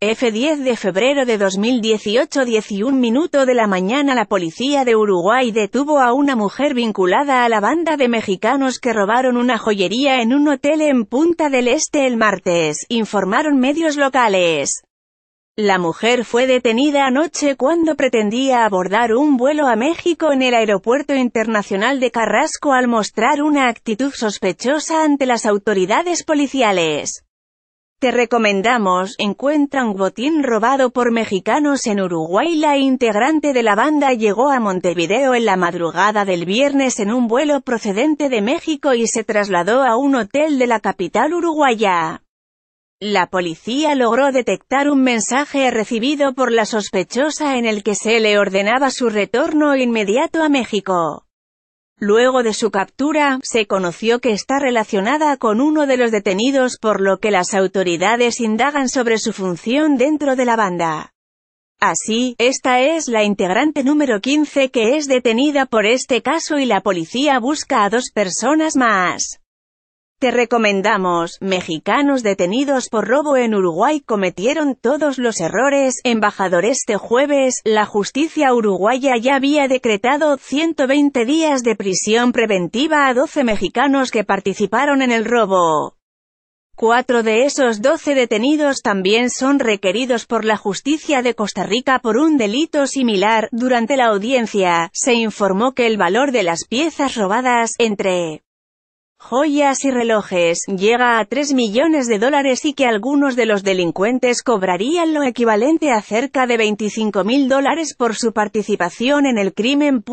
F10 de febrero de 2018 11 minuto de la mañana la policía de Uruguay detuvo a una mujer vinculada a la banda de mexicanos que robaron una joyería en un hotel en Punta del Este el martes, informaron medios locales. La mujer fue detenida anoche cuando pretendía abordar un vuelo a México en el Aeropuerto Internacional de Carrasco al mostrar una actitud sospechosa ante las autoridades policiales. Te recomendamos, un botín robado por mexicanos en Uruguay. La integrante de la banda llegó a Montevideo en la madrugada del viernes en un vuelo procedente de México y se trasladó a un hotel de la capital uruguaya. La policía logró detectar un mensaje recibido por la sospechosa en el que se le ordenaba su retorno inmediato a México. Luego de su captura, se conoció que está relacionada con uno de los detenidos por lo que las autoridades indagan sobre su función dentro de la banda. Así, esta es la integrante número 15 que es detenida por este caso y la policía busca a dos personas más. Te recomendamos, mexicanos detenidos por robo en Uruguay cometieron todos los errores, embajador este jueves, la justicia uruguaya ya había decretado 120 días de prisión preventiva a 12 mexicanos que participaron en el robo. Cuatro de esos 12 detenidos también son requeridos por la justicia de Costa Rica por un delito similar. Durante la audiencia, se informó que el valor de las piezas robadas, entre joyas y relojes, llega a 3 millones de dólares y que algunos de los delincuentes cobrarían lo equivalente a cerca de 25 mil dólares por su participación en el crimen.